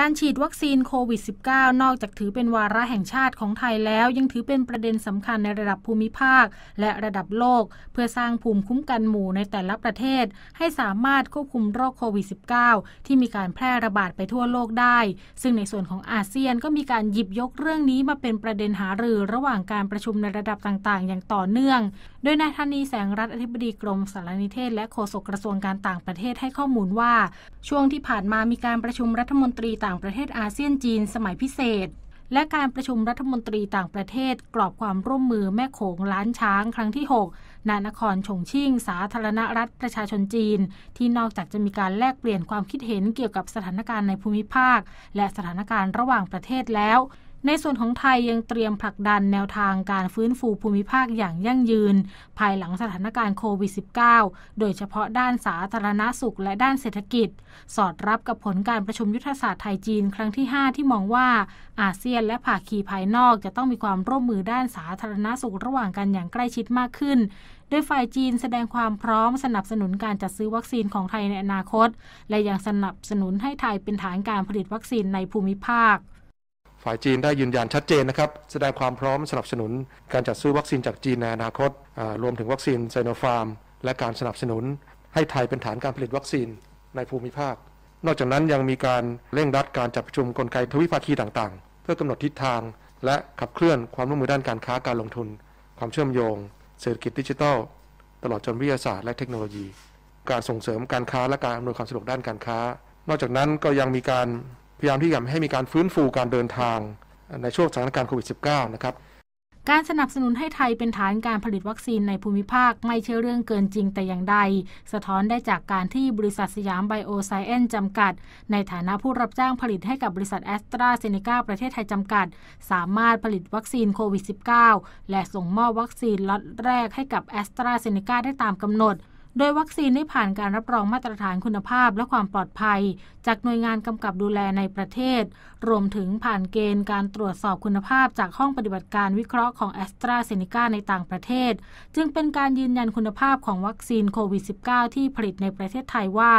การฉีดวัคซีนโควิด -19 นอกจากถือเป็นวาระแห่งชาติของไทยแล้ว ยังถือเป็นประเด็นสำคัญในระดับภูมิภาคและระดับโลก เพื่อสร้างภูมิคุ้มกันหมู่ในแต่ละประเทศให้สามารถควบคุมโรคโควิด -19 ที่มีการแพร่ระบาดไปทั่วโลกได้ ซึ่งในส่วนของอาเซียนก็มีการหยิบยกเรื่องนี้มาเป็นประเด็นหารือระหว่างการประชุมในระดับต่าง ๆ อย่างต่อเนื่อง โดยนายธนีแสงรัฐอธิบดีกรม สารนิเทศและโฆษกกระทรวงการต่างประเทศให้ข้อมูลว่า ช่วงที่ผ่านมามีการประชุมรัฐมนตรีต่างประเทศอาเซียนจีนสมัยพิเศษ และการประชุมรัฐมนตรีต่างประเทศ กรอบความร่วมมือแม่โขง ล้านช้างครั้งที่6านครชงชิ่ง สาธารณรัฐประชาชนจีน ที่นอกจากจะมีการแลกเปลี่ยนความคิดเห็นเกี่ยวกับสถานการณ์ในภูมิภาค และสถานการณ์ระหว่างประเทศแล้วในส่วนของไทยยังเตรียมผลักดันแนวทางการฟื้นฟูภูมิภาคอย่างยั่งยืน ภายหลังสถานการณ์โควิด -19 โดยเฉพาะด้านสาธารณาสุขและด้านเศรษฐกิจ สอดรับกับผลการประชุมยุทธศาสตร์ไทยจีนครั้งที่ 5 ที่มองว่า อาเซียนและภาคีภายนอกจะต้องมีความร่วมมือด้านสาธารณาสุขระหว่างกันอย่างใกล้ชิดมากขึ้นโดยฝ่ายจีนแสดงความพร้อมสนับสนุนการจัดซื้อวัคซีนของไทยในอนาคต และยังสนับสนุนให้ไทยเป็นฐานการผลิตวัคซีนในภูมิภาคฝ่ายจีนได้ยืนยันชัดเจนนะครับ แสดงความพร้อมสนับสนุน การจัดซื้อวัคซีนจากจีนในอนาคต รวมถึงวัคซีนไซโนฟาร์ม และการสนับสนุน ให้ไทยเป็นฐานการผลิตวัคซีนในภูมิภาค นอกจากนั้นยังมีการเร่งรัดการจัดประชุมกลไกทวิภาคีต่างๆ เพื่อกำหนดทิศทาง และขับเคลื่อนความร่วมมือด้านการค้าการลงทุน ความเชื่อมโยง เศรษฐกิจดิจิทัล ตลอดจนวิทยาศาสตร์และเทคโนโลยี การส่งเสริมการค้าและการอำนวยความสะดวกด้านการค้า นอกจากนั้นก็ยังมีการพยายามที่จะให้มีการฟื้นฟูการเดินทาง ในช่วงสถานการณ์โควิด -19 นะครับ การสนับสนุนให้ไทยเป็นฐานการผลิตวัคซีนในภูมิภาคไม่ใช่เรื่องเกินจริงแต่อย่างใดสะท้อนได้จากการที่บริษัทสยามไบโอไซเอนจำกัด ในฐานะผู้รับจ้างผลิตให้กับบริษัทแอสตราเซเนกาประเทศไทยจำกัด สามารถผลิตวัคซีนโควิด -19 และส่งมอบวัคซีนล็อตแรกให้กับแอสตราเซเนกาได้ตามกำหนดโดยวัคซีนได้ผ่านการรับรองมาตรฐานคุณภาพและความปลอดภัย จากหน่วยงานกำกับดูแลในประเทศ รวมถึงผ่านเกณฑ์การตรวจสอบคุณภาพจากห้องปฏิบัติการวิเคราะห์ของแอสตราเซเนกาในต่างประเทศ จึงเป็นการยืนยันคุณภาพของวัคซีนโควิด -19 ที่ผลิตในประเทศไทยว่า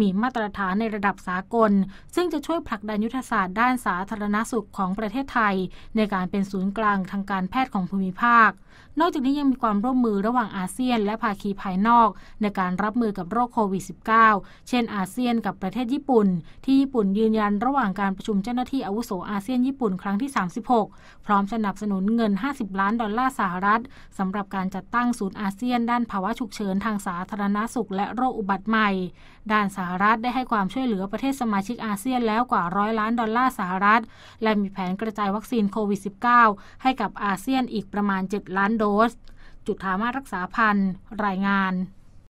มีมาตรฐานในระดับสากล ซึ่งจะช่วยผลักดันยุทธศาสตร์ด้านสาธารณสุขของประเทศไทย ในการเป็นศูนย์กลางทางการแพทย์ของภูมิภาค นอกจากนี้ยังมีความร่วมมือระหว่างอาเซียน และภาคีภายนอกในการรับมือกับโรคโควิด -19 เช่นอาเซียนกับประเทศญี่ปุ่น ที่ญี่ปุ่นยืนยันระหว่างการประชุมเจ้าหน้าที่อาวุโสอาเซียนญี่ปุ่นครั้งที่ 36 พร้อมสนับสนุนเงิน 50 ล้านดอลลาร์สหรัฐสำหรับการจัดตั้งศูนย์อาเซียนด้านภาวะฉุกเฉิน ทางสาธารณาสุขและโรคอุบัติใหม่ ด้านสหรัฐได้ให้ความช่วยเหลือประเทศสมาชิกอาเซียนแล้วกว่าร้อยล้านดอลลาร์สหรัฐและมีแผนกระจายวัคซีนโควิด -19 ให้กับอาเซียนอีกประมาณ 7 ล้านโดส จุดถามารักษาพันธ์รายงาน